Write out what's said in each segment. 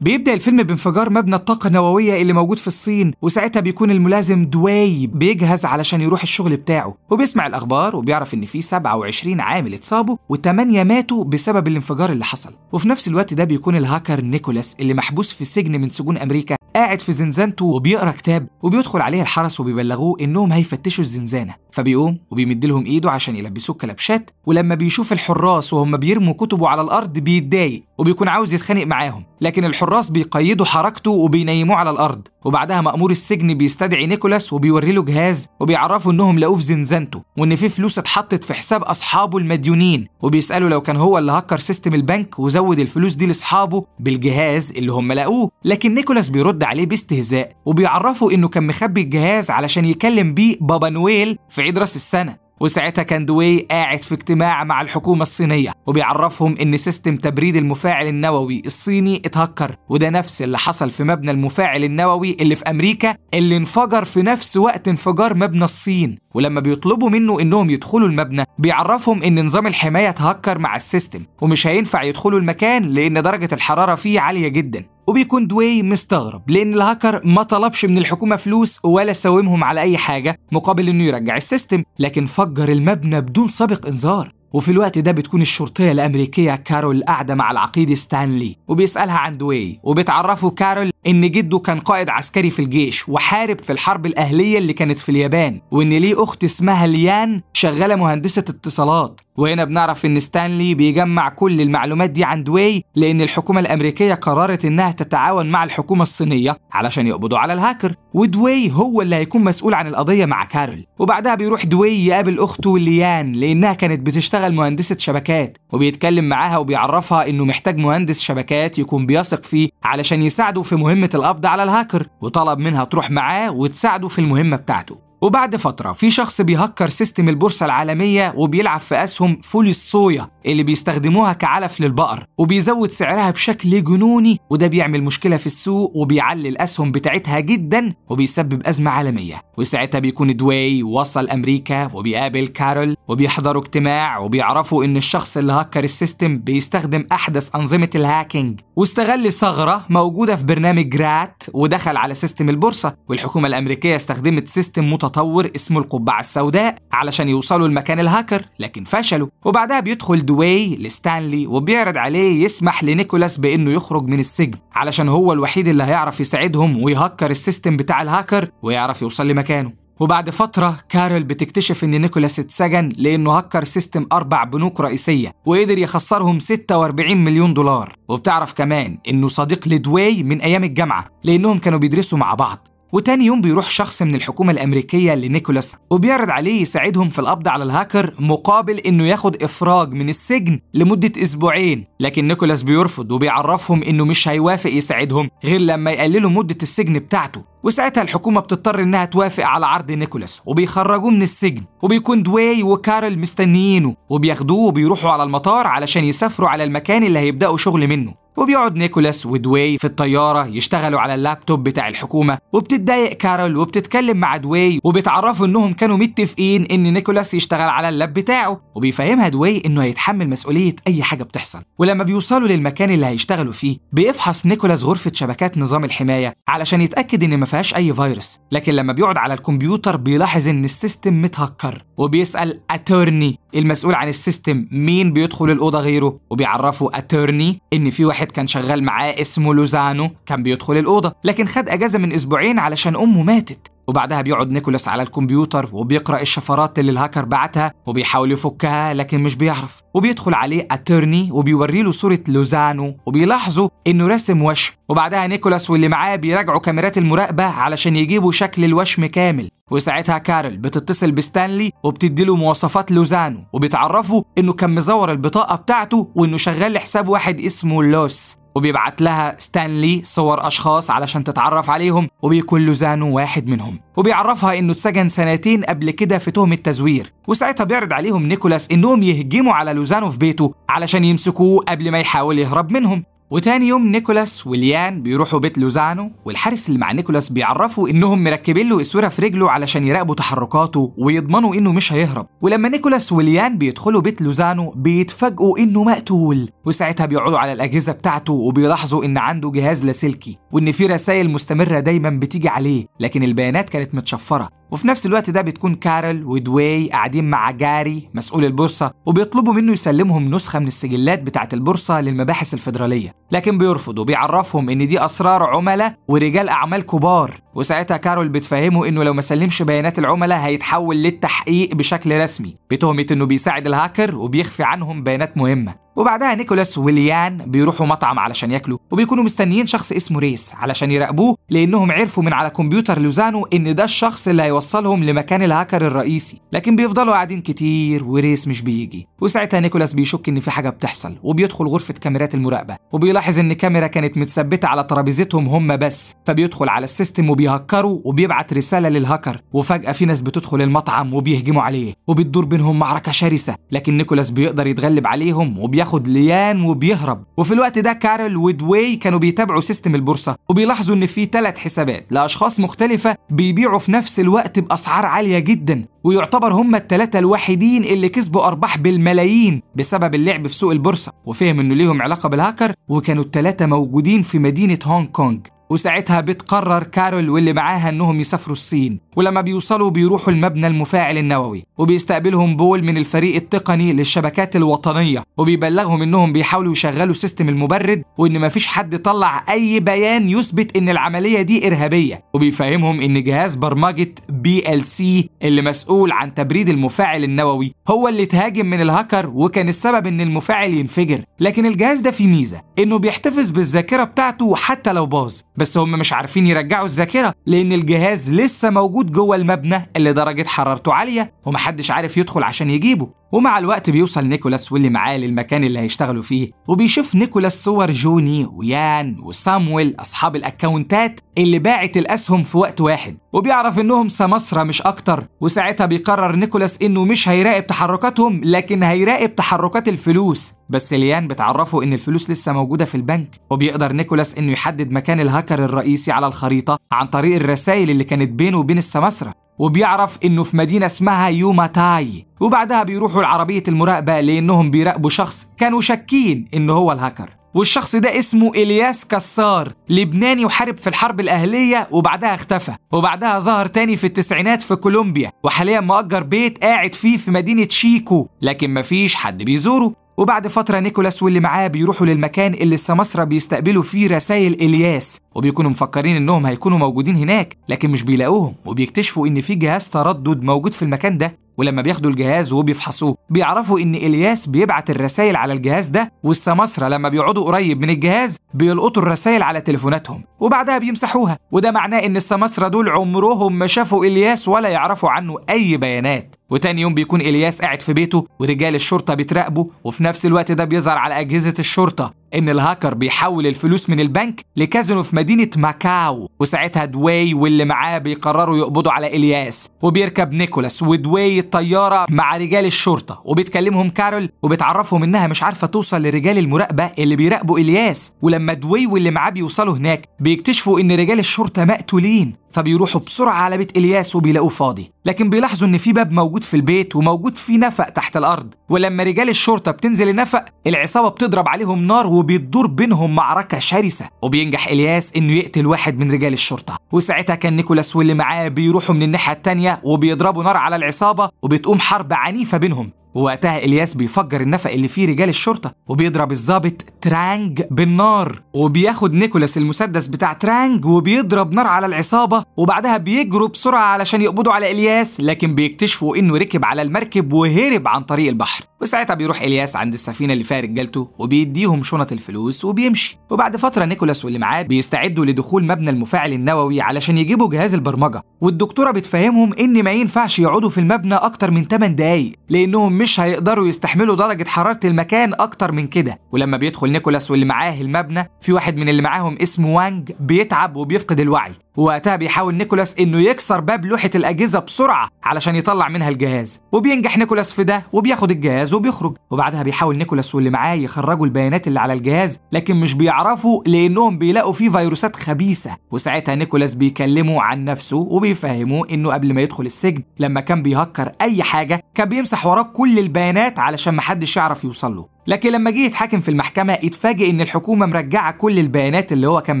بيبدأ الفيلم بانفجار مبنى الطاقة النووية اللي موجود في الصين وساعتها بيكون الملازم دواي بيجهز علشان يروح الشغل بتاعه وبيسمع الأخبار وبيعرف إن في 27 عامل اتصابوا و8 ماتوا بسبب الانفجار اللي حصل وفي نفس الوقت ده بيكون الهاكر نيكولاس اللي محبوس في سجن من سجون أمريكا قاعد في زنزانته وبيقرا كتاب وبيدخل عليه الحرس وبيبلغوه انهم هيفتشوا الزنزانه فبيقوم وبيمد لهم ايده عشان يلبسوه الكلبشات ولما بيشوف الحراس وهم بيرموا كتبه على الارض بيتضايق وبيكون عاوز يتخانق معاهم لكن الحراس بيقيدوا حركته وبينيموه على الارض وبعدها مأمور السجن بيستدعي نيكولاس وبيوري له جهاز وبيعرفه انهم لقوه في زنزانته وان في فلوس اتحطت في حساب اصحابه المديونين وبيسأله لو كان هو اللي هكر سيستم البنك وزود الفلوس دي لاصحابه بالجهاز اللي هم لقوه لكن نيكولاس بيرد عليه باستهزاء وبيعرفه انه كان مخبي الجهاز علشان يكلم بيه بابا نويل في عيد راس السنه وساعتها كان دوي قاعد في اجتماع مع الحكومة الصينية وبيعرفهم إن سيستم تبريد المفاعل النووي الصيني اتهكر وده نفس اللي حصل في مبنى المفاعل النووي اللي في أمريكا اللي انفجر في نفس وقت انفجار مبنى الصين ولما بيطلبوا منه إنهم يدخلوا المبنى بيعرفهم إن نظام الحماية اتهكر مع السيستم ومش هينفع يدخلوا المكان لأن درجة الحرارة فيه عالية جدا وبيكون دوي مستغرب لأن الهاكر ما طلبش من الحكومة فلوس ولا ساومهم على أي حاجة مقابل إنه يرجع السيستم لكن فجر المبنى بدون سابق إنذار وفي الوقت ده بتكون الشرطية الأمريكية كارول قاعدة مع العقيد ستانلي وبيسألها عن دوي وبتعرفه كارول إن جده كان قائد عسكري في الجيش وحارب في الحرب الأهلية اللي كانت في اليابان وإن ليه أخت اسمها ليان شغالة مهندسة اتصالات وهنا بنعرف إن ستانلي بيجمع كل المعلومات دي عند واي لأن الحكومة الأمريكية قررت إنها تتعاون مع الحكومة الصينية علشان يقبضوا على الهاكر ودوي هو اللي هيكون مسؤول عن القضية مع كارول وبعدها بيروح دوي يقابل أخته ليان لأنها كانت بتشتغل مهندسة شبكات وبيتكلم معاها وبيعرفها إنه محتاج مهندس شبكات يكون بيثق فيه علشان يساعده في مهمة مهمة القبض على الهاكر وطلب منها تروح معاه وتساعده في المهمة بتاعته وبعد فترة في شخص بيهكر سيستم البورصة العالمية وبيلعب في أسهم فول الصويا اللي بيستخدموها كعلف للبقر وبيزود سعرها بشكل جنوني وده بيعمل مشكلة في السوق وبيعلي الأسهم بتاعتها جدا وبيسبب أزمة عالمية وساعتها بيكون دواي وصل أمريكا وبيقابل كارول وبيحضروا اجتماع وبيعرفوا إن الشخص اللي هكر السيستم بيستخدم أحدث أنظمة الهاكينج واستغل ثغرة موجودة في برنامج رات ودخل على سيستم البورصة والحكومة الأمريكية استخدمت سيستم متطور اسمه القبعة السوداء علشان يوصلوا لمكان الهاكر لكن فشلوا وبعدها بيدخل دوي لستانلي وبيعرض عليه يسمح لنيكولاس بأنه يخرج من السجن علشان هو الوحيد اللي هيعرف يساعدهم ويهكر السيستم بتاع الهاكر ويعرف يوصل لمكانه وبعد فترة كارل بتكتشف إن نيكولاس اتسجن لأنه هكر سيستم أربع بنوك رئيسية وقدر يخسرهم 46 مليون دولار وبتعرف كمان إنه صديق لدواي من أيام الجامعة لأنهم كانوا بيدرسوا مع بعض وتاني يوم بيروح شخص من الحكومة الأمريكية لنيكولاس وبيعرض عليه يساعدهم في القبض على الهاكر مقابل إنه ياخد إفراج من السجن لمدة أسبوعين لكن نيكولاس بيرفض وبيعرفهم إنه مش هيوافق يساعدهم غير لما يقللوا مدة السجن بتاعته وساعتها الحكومة بتضطر إنها توافق على عرض نيكولاس وبيخرجوه من السجن وبيكون دواي وكارل مستنيينه وبياخدوه وبيروحوا على المطار علشان يسافروا على المكان اللي هيبدأوا شغل منه وبيقعد نيكولاس ودوي في الطيارة يشتغلوا على اللابتوب بتاع الحكومة وبتتضايق كارول وبتتكلم مع دوي وبتعرفوا انهم كانوا متفقين ان نيكولاس يشتغل على اللاب بتاعه وبيفهمها دوي انه هيتحمل مسؤولية اي حاجة بتحصل ولما بيوصلوا للمكان اللي هيشتغلوا فيه بيفحص نيكولاس غرفة شبكات نظام الحماية علشان يتأكد ان ما فيهاش اي فيروس لكن لما بيقعد على الكمبيوتر بيلاحظ ان السيستم متهكر وبيسأل اتورني المسؤول عن السيستم مين بيدخل الأوضة غيره وبيعرفه اتورني ان في واحد واحد كان شغال معاه اسمه لوزانو كان بيدخل الأوضة لكن خد أجازة من أسبوعين علشان أمه ماتت وبعدها بيقعد نيكولاس على الكمبيوتر وبيقرا الشفرات اللي الهاكر بعتها وبيحاول يفكها لكن مش بيعرف وبيدخل عليه اترني وبيوري له صوره لوزانو وبيلاحظوا انه راسم وشم وبعدها نيكولاس واللي معاه بيراجعوا كاميرات المراقبه علشان يجيبوا شكل الوشم كامل وساعتها كارل بتتصل بستانلي وبتدي له مواصفات لوزانو وبيتعرفوا انه كان مزور البطاقه بتاعته وانه شغال لحساب واحد اسمه لوس وبيبعت لها ستانلي صور أشخاص علشان تتعرف عليهم وبيكون لوزانو واحد منهم وبيعرفها إنه اتسجن سنتين قبل كده في تهمة تزوير وساعتها بيعرض عليهم نيكولاس إنهم يهجموا على لوزانو في بيته علشان يمسكوه قبل ما يحاول يهرب منهم وتاني يوم نيكولاس وليان بيروحوا بيت لوزانو والحارس اللي مع نيكولاس بيعرفوا انهم مركبين له اسوره في رجله علشان يراقبوا تحركاته ويضمنوا انه مش هيهرب ولما نيكولاس وليان بيدخلوا بيت لوزانو بيتفاجئوا انه مقتول وساعتها بيقعدوا على الاجهزه بتاعته وبيلاحظوا ان عنده جهاز لاسلكي وان في رسائل مستمره دايما بتيجي عليه لكن البيانات كانت متشفره وفي نفس الوقت ده بتكون كارل ودواي قاعدين مع جاري مسؤول البورصة وبيطلبوا منه يسلمهم نسخة من السجلات بتاعة البورصة للمباحث الفيدرالية لكن بيرفض وبيعرفهم إن دي أسرار عملاء ورجال أعمال كبار وساعتها كارول بتفهمه إنه لو ما سلمش بيانات العملاء هيتحول للتحقيق بشكل رسمي بتهمة إنه بيساعد الهاكر وبيخفي عنهم بيانات مهمة وبعدها نيكولاس وليان بيروحوا مطعم علشان ياكلوا وبيكونوا مستنيين شخص اسمه ريس علشان يراقبوه لانهم عرفوا من على كمبيوتر لوزانو ان ده الشخص اللي هيوصلهم لمكان الهاكر الرئيسي لكن بيفضلوا قاعدين كتير وريس مش بيجي وساعتها نيكولاس بيشك ان في حاجه بتحصل وبيدخل غرفه كاميرات المراقبه وبيلاحظ ان كاميرا كانت متثبته على ترابيزتهم هم بس فبيدخل على السيستم وبيهكره وبيبعت رساله للهاكر وفجاه في ناس بتدخل المطعم وبيهجموا عليه وبتدور بينهم معركه شرسه لكن نيكولاس بيقدر يتغلب عليهم وبي بياخد ليان وبيهرب وفي الوقت ده كارل ودوي كانوا بيتابعوا سيستم البورصه وبيلاحظوا ان في ثلاث حسابات لاشخاص مختلفه بيبيعوا في نفس الوقت باسعار عاليه جدا ويعتبر هم الثلاثه الوحيدين اللي كسبوا ارباح بالملايين بسبب اللعب في سوق البورصه وفهم انه ليهم علاقه بالهاكر وكانوا الثلاثه موجودين في مدينه هونج كونج وساعتها بتقرر كارول واللي معاها انهم يسافروا الصين ولما بيوصلوا بيروحوا المبنى المفاعل النووي وبيستقبلهم بول من الفريق التقني للشبكات الوطنيه وبيبلغهم انهم بيحاولوا يشغلوا سيستم المبرد وان مفيش حد طلع اي بيان يثبت ان العمليه دي ارهابيه وبيفهمهم ان جهاز برمجه بي ال سي اللي مسؤول عن تبريد المفاعل النووي هو اللي اتهاجم من الهاكر وكان السبب ان المفاعل ينفجر لكن الجهاز ده فيه ميزه انه بيحتفظ بالذاكره بتاعته حتى لو باظ بس هم مش عارفين يرجعوا الذاكرة لأن الجهاز لسه موجود جوه المبنى اللي درجة حرارته عالية ومحدش عارف يدخل عشان يجيبه ومع الوقت بيوصل نيكولاس واللي معاه للمكان اللي هيشتغلوا فيه وبيشوف نيكولاس صور جوني ويان وسامويل أصحاب الاكونتات اللي باعت الأسهم في وقت واحد وبيعرف إنهم سمسرة مش أكتر وساعتها بيقرر نيكولاس إنه مش هيراقب تحركاتهم لكن هيراقب تحركات الفلوس بس ليان بتعرفه إن الفلوس لسه موجودة في البنك وبيقدر نيكولاس إنه يحدد مكان الهاكر الرئيسي على الخريطة عن طريق الرسائل اللي كانت بينه وبين السمسرة وبيعرف انه في مدينة اسمها يوماتاي وبعدها بيروحوا لعربية المراقبة لانهم بيراقبوا شخص كانوا شاكين انه هو الهاكر والشخص ده اسمه الياس كسار لبناني وحارب في الحرب الاهليه وبعدها اختفى وبعدها ظهر تاني في التسعينات في كولومبيا وحاليا مأجر بيت قاعد فيه في مدينه شيكو لكن مفيش حد بيزوره وبعد فترة نيكولاس واللي معاه بيروحوا للمكان اللي السماسرة بيستقبلوا فيه رسائل إلياس وبيكونوا مفكرين إنهم هيكونوا موجودين هناك لكن مش بيلاقوهم وبيكتشفوا إن في جهاز تردد موجود في المكان ده ولما بياخدوا الجهاز وبيفحصوه بيعرفوا ان الياس بيبعت الرسايل على الجهاز ده والسماسرة لما بيقعدوا قريب من الجهاز بيلقطوا الرسايل على تليفوناتهم وبعدها بيمسحوها وده معناه ان السماسرة دول عمرهم ما شافوا الياس ولا يعرفوا عنه اي بيانات وتاني يوم بيكون الياس قاعد في بيته ورجال الشرطه بتراقبه وفي نفس الوقت ده بيظهر على اجهزه الشرطه إن الهاكر بيحول الفلوس من البنك لكازينو في مدينة ماكاو وساعتها دواي واللي معاه بيقرروا يقبضوا على إلياس وبيركب نيكولاس ودواي الطيارة مع رجال الشرطة وبتكلمهم كارول وبتعرفهم إنها مش عارفة توصل لرجال المراقبة اللي بيراقبوا إلياس ولما دواي واللي معاه بيوصلوا هناك بيكتشفوا إن رجال الشرطة مقتولين فبيروحوا بسرعة على بيت إلياس وبيلاقوه فاضي لكن بيلاحظوا إن في باب موجود في البيت وموجود فيه نفق تحت الأرض ولما رجال الشرطة بتنزل النفق العصابة بتضرب عليهم نار وبتدور بينهم معركة شرسة وبينجح إلياس إنه يقتل واحد من رجال الشرطة وساعتها كان نيكولاس واللي معاه بيروحوا من الناحية التانية وبيضربوا نار على العصابة وبتقوم حرب عنيفة بينهم ووقتها الياس بيفجر النفق اللي فيه رجال الشرطه وبيضرب الظابط ترانج بالنار وبياخد نيكولاس المسدس بتاع ترانج وبيضرب نار على العصابه وبعدها بيجروا بسرعه علشان يقبضوا على الياس لكن بيكتشفوا انه ركب على المركب وهرب عن طريق البحر وساعتها بيروح الياس عند السفينه اللي فيها رجالته وبيديهم شنط الفلوس وبيمشي وبعد فتره نيكولاس واللي معاه بيستعدوا لدخول مبنى المفاعل النووي علشان يجيبوا جهاز البرمجه والدكتوره بتفهمهم ان ما ينفعش يقعدوا في المبنى اكتر من 8 دقايق لانهم مش هيقدروا يستحملوا درجة حرارة المكان أكتر من كده ولما بيدخل نيكولاس واللي معاه المبنى في واحد من اللي معاهم اسمه وانج بيتعب وبيفقد الوعي ووقتها بيحاول نيكولاس انه يكسر باب لوحه الاجهزه بسرعه علشان يطلع منها الجهاز وبينجح نيكولاس في ده وبياخد الجهاز وبيخرج وبعدها بيحاول نيكولاس واللي معاه يخرجوا البيانات اللي على الجهاز لكن مش بيعرفوا لانهم بيلاقوا فيه فيروسات خبيثه وساعتها نيكولاس بيكلمه عن نفسه وبيفهمه انه قبل ما يدخل السجن لما كان بيهكر اي حاجه كان بيمسح وراه كل البيانات علشان محدش يعرف يوصل له لكن لما جه يتحاكم في المحكمة اتفاجئ إن الحكومة مرجعة كل البيانات اللي هو كان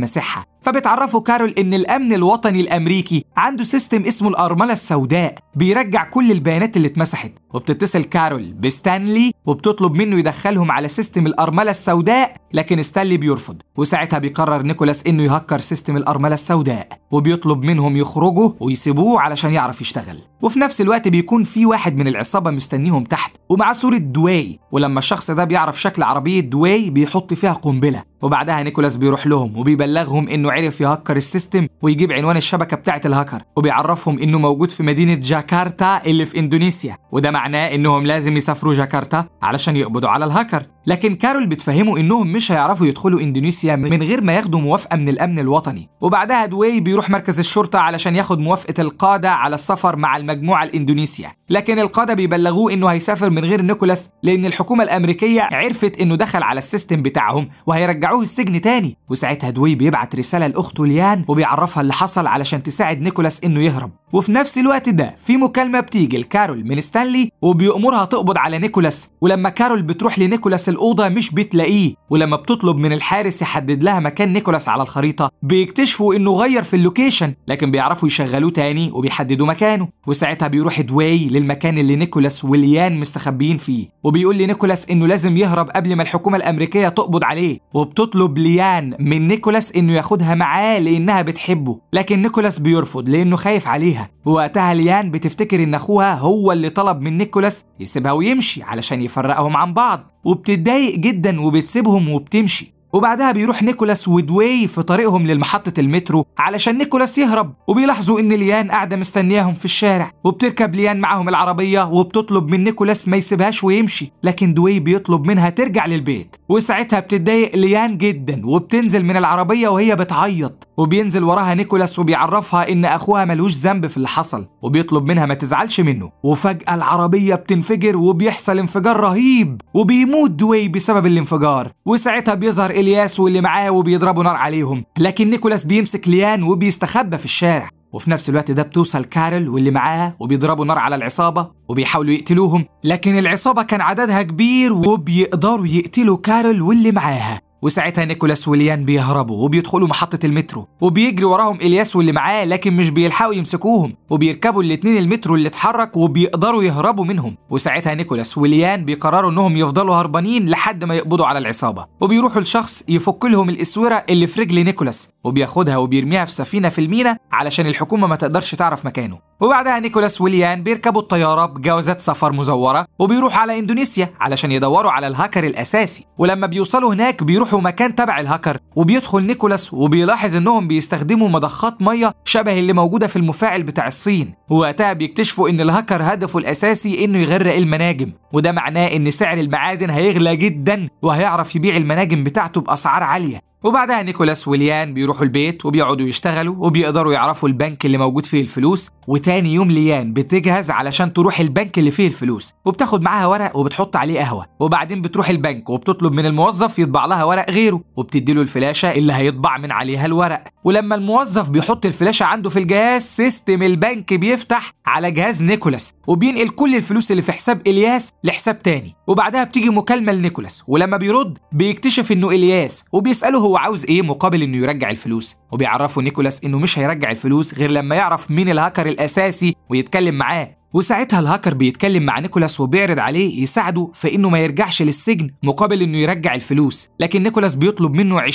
ماسحها فبتعرفوا كارول إن الأمن الوطني الأمريكي عنده سيستم اسمه الأرملة السوداء بيرجع كل البيانات اللي اتمسحت وبتتصل كارول بستانلي وبتطلب منه يدخلهم على سيستم الأرملة السوداء لكن ستانلي بيرفض وساعتها بيقرر نيكولاس إنه يهكر سيستم الأرملة السوداء وبيطلب منهم يخرجوا ويسيبوه علشان يعرف يشتغل وفي نفس الوقت بيكون في واحد من العصابة مستنيهم تحت ومعاه صورة دواي ولما الشخص ده بيعرف شكل عربية دواي بيحط فيها قنبلة وبعدها نيكولاس بيروح لهم وبيبلغهم انه عرف يهكر السيستم ويجيب عنوان الشبكه بتاعت الهكر وبيعرفهم انه موجود في مدينه جاكرتا اللي في اندونيسيا وده معناه انهم لازم يسافروا جاكرتا علشان يقبضوا على الهكر لكن كارول بتفهمه انهم مش هيعرفوا يدخلوا اندونيسيا من غير ما ياخدوا موافقه من الامن الوطني وبعدها دوي بيروح مركز الشرطه علشان ياخد موافقه القاده على السفر مع المجموعه الاندونيسيه لكن القاده بيبلغوه انه هيسافر من غير نيكولاس لان الحكومه الامريكيه عرفت انه دخل على السيستم بتاعهم وهيرجع رجعوه السجن تاني وساعتها دوي بيبعت رسالة لأخته ليان وبيعرفها اللي حصل علشان تساعد نيكولاس إنه يهرب وفي نفس الوقت ده في مكالمة بتيجي لكارول من ستانلي وبيأمرها تقبض على نيكولاس ولما كارول بتروح لنيكولاس الأوضة مش بتلاقيه ولما بتطلب من الحارس يحدد لها مكان نيكولاس على الخريطة بيكتشفوا إنه غير في اللوكيشن لكن بيعرفوا يشغلوه تاني وبيحددوا مكانه وساعتها بيروح دواي للمكان اللي نيكولاس وليان مستخبيين فيه وبيقول لنيكولاس إنه لازم يهرب قبل ما الحكومة الأمريكية تقبض عليه وب وبتطلب ليان من نيكولاس انه ياخدها معاه لانها بتحبه لكن نيكولاس بيرفض لانه خايف عليها وقتها ليان بتفتكر ان اخوها هو اللي طلب من نيكولاس يسيبها ويمشي علشان يفرقهم عن بعض وبتتضايق جدا وبتسيبهم وبتمشي وبعدها بيروح نيكولاس ودوي في طريقهم لمحطة المترو علشان نيكولاس يهرب وبيلاحظوا إن ليان قاعدة مستنياهم في الشارع وبتركب ليان معاهم العربية وبتطلب من نيكولاس ما يسيبهاش ويمشي لكن دوي بيطلب منها ترجع للبيت وساعتها بتتضايق ليان جدا وبتنزل من العربية وهي بتعيط وبينزل وراها نيكولاس وبيعرفها إن أخوها ملوش ذنب في اللي حصل وبيطلب منها ما تزعلش منه وفجأة العربية بتنفجر وبيحصل انفجار رهيب وبيموت دوي بسبب الانفجار وساعتها بيظهر الياس واللي معاه وبيضربوا نار عليهم لكن نيكولاس بيمسك ليان وبيستخبى في الشارع وفي نفس الوقت ده بتوصل كارل واللي معاها وبيضربوا نار على العصابة وبيحاولوا يقتلوهم لكن العصابة كان عددها كبير وبيقدروا يقتلوا كارل واللي معاها وساعتها نيكولاس وليان بيهربوا وبيدخلوا محطة المترو وبيجري وراهم إلياس واللي معاه لكن مش بيلحقوا يمسكوهم وبيركبوا الاتنين المترو اللي اتحرك وبيقدروا يهربوا منهم وساعتها نيكولاس وليان بيقرروا إنهم يفضلوا هربانين لحد ما يقبضوا على العصابة وبيروحوا لشخص يفك لهم الإسورة اللي في رجل نيكولاس وبياخدها وبيرميها في سفينة في المينا علشان الحكومة ما تقدرش تعرف مكانه وبعدها نيكولاس وليان بيركبوا الطيارة بجوازات سفر مزورة وبيروحوا على إندونيسيا علشان يدوروا على الهاكر الأساسي ولما بيوصلوا هناك بيروحوا مكان تبع الهاكر وبيدخل نيكولاس وبيلاحظ إنهم بيستخدموا مضخات مية شبه اللي موجودة في المفاعل بتاع الصين ووقتها بيكتشفوا إن الهاكر هدفه الأساسي إنه يغرق المناجم وده معناه إن سعر المعادن هيغلى جدا وهيعرف يبيع المناجم بتاعته بأسعار عالية وبعدها نيكولاس وليان بيروحوا البيت وبيقعدوا يشتغلوا وبيقدروا يعرفوا البنك اللي موجود فيه الفلوس وتاني يوم ليان بتجهز علشان تروح البنك اللي فيه الفلوس وبتاخد معاها ورق وبتحط عليه قهوه وبعدين بتروح البنك وبتطلب من الموظف يطبع لها ورق غيره وبتدي له الفلاشه اللي هيطبع من عليها الورق ولما الموظف بيحط الفلاشه عنده في الجهاز سيستم البنك بيفتح على جهاز نيكولاس وبينقل كل الفلوس اللي في حساب الياس لحساب تاني وبعدها بتيجي مكالمه لنيكولاس ولما بيرد بيكتشف انه الياس وبيساله هو عاوز ايه مقابل انه يرجع الفلوس وبيعرفوا نيكولاس انه مش هيرجع الفلوس غير لما يعرف مين الهاكر الاساسي ويتكلم معاه وساعتها الهاكر بيتكلم مع نيكولاس وبيعرض عليه يساعده في انه ما يرجعش للسجن مقابل انه يرجع الفلوس لكن نيكولاس بيطلب منه 20%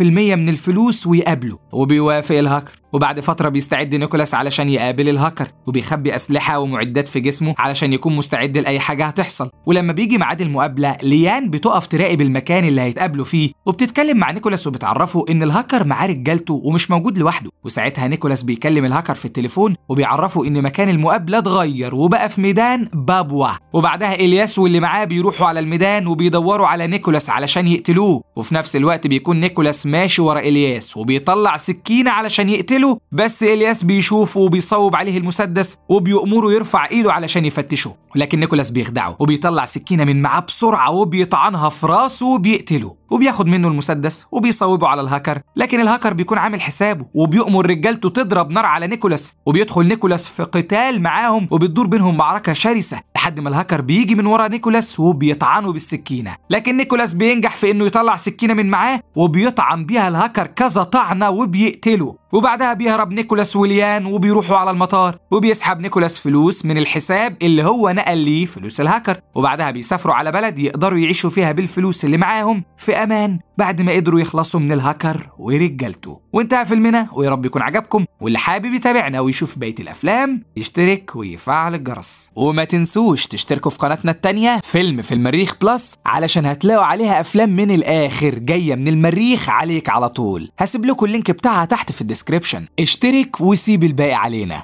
من الفلوس ويقابله وبيوافق الهاكر وبعد فترة بيستعد نيكولاس علشان يقابل الهاكر وبيخبي أسلحة ومعدات في جسمه علشان يكون مستعد لأي حاجة هتحصل ولما بيجي ميعاد المقابلة ليان بتقف تراقب المكان اللي هيتقابلوا فيه وبتتكلم مع نيكولاس وبتعرفه إن الهاكر معاه رجالته ومش موجود لوحده وساعتها نيكولاس بيكلم الهاكر في التليفون وبيعرفه إن مكان المقابلة اتغير وبقى في ميدان بابوا وبعدها إلياس واللي معاه بيروحوا على الميدان وبيدوروا على نيكولاس علشان يقتلوه وفي نفس الوقت بيكون نيكولاس ماشي ورا إلياس وبيطلع سكينة علشان يقتله بيعمله بس الياس بيشوفه وبيصوب عليه المسدس وبيأمره يرفع ايده علشان يفتشه لكن نيكولاس بيخدعه وبيطلع سكينه من معاه بسرعه وبيطعنها في راسه وبيقتله وبياخد منه المسدس وبيصوبه على الهاكر لكن الهاكر بيكون عامل حسابه وبيأمر رجالته تضرب نار على نيكولاس وبيدخل نيكولاس في قتال معاهم وبتدور بينهم معركه شرسه لحد ما الهاكر بيجي من ورا نيكولاس وبيطعنه بالسكينه لكن نيكولاس بينجح في انه يطلع سكينه من معاه وبيطعن بيها الهاكر كذا طعنه وبيقتله وبعدها بيهرب نيكولاس وليان وبيروحوا على المطار وبيسحب نيكولاس فلوس من الحساب اللي هو نقل ليه فلوس الهاكر وبعدها بيسافروا على بلد يقدروا يعيشوا فيها بالفلوس اللي معاهم في امان بعد ما قدروا يخلصوا من الهاكر ورجالته وانتهى فيلمنا ويا رب يكون عجبكم واللي حابب يتابعنا ويشوف بقيه الافلام يشترك ويفعل الجرس وما تنسوش تشتركوا في قناتنا التانية فيلم في المريخ بلس علشان هتلاقوا عليها افلام من الاخر جايه من المريخ عليك على طول هسيب لكم اللينك بتاعها تحت في الديسكربشن الديسكريبشن اشترك وسيب الباقي علينا